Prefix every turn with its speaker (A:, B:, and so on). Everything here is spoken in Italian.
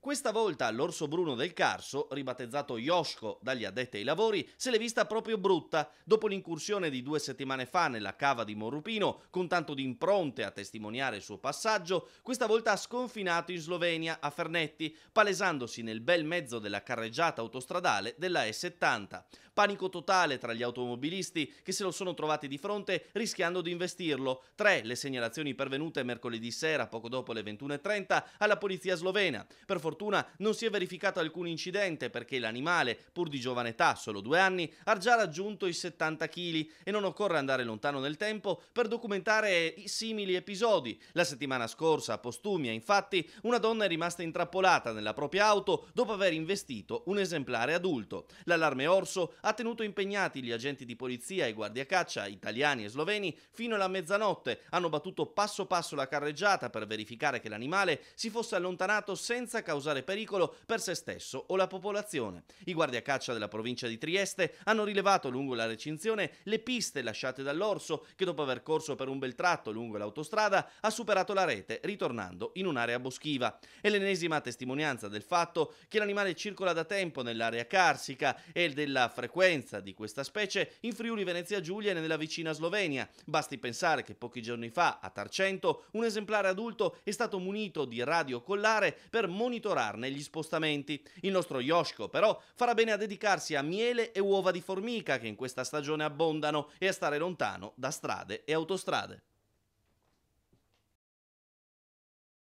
A: Questa volta l'orso bruno del Carso, ribattezzato Yoshko dagli addetti ai lavori, se l'è vista proprio brutta dopo l'incursione di due settimane fa nella cava di Morupino, con tanto di impronte a testimoniare il suo passaggio, questa volta ha sconfinato in Slovenia, a Fernetti, palesandosi nel bel mezzo della carreggiata autostradale della E70. Panico totale tra gli automobilisti che se lo sono trovati di fronte rischiando di investirlo. Tre le segnalazioni pervenute mercoledì sera, poco dopo le 21.30, alla polizia slovena. Per fortuna non si è verificato alcun incidente perché l'animale, pur di giovane età, solo due anni, ha già raggiunto i 70 kg e non occorre andare lontano nel tempo per documentare simili episodi. La settimana scorsa, a Postumia, infatti, una donna è rimasta intrappolata nella propria auto dopo aver investito un esemplare adulto. L'allarme orso ha tenuto impegnati gli agenti di polizia e guardiacaccia italiani e sloveni fino alla mezzanotte. Hanno battuto passo passo la carreggiata per verificare che l'animale si fosse allontanato senza causare causare pericolo per se stesso o la popolazione. I guardiacaccia della provincia di Trieste hanno rilevato lungo la recinzione le piste lasciate dall'orso che dopo aver corso per un bel tratto lungo l'autostrada ha superato la rete ritornando in un'area boschiva. È l'ennesima testimonianza del fatto che l'animale circola da tempo nell'area carsica e della frequenza di questa specie in Friuli Venezia Giulia e nella vicina Slovenia. Basti pensare che pochi giorni fa a Tarcento un esemplare adulto è stato munito di radiocollare per monitorare monitorarne gli spostamenti. Il nostro Yoshiko però farà bene a dedicarsi a miele e uova di formica che in questa stagione abbondano e a stare lontano da strade e autostrade.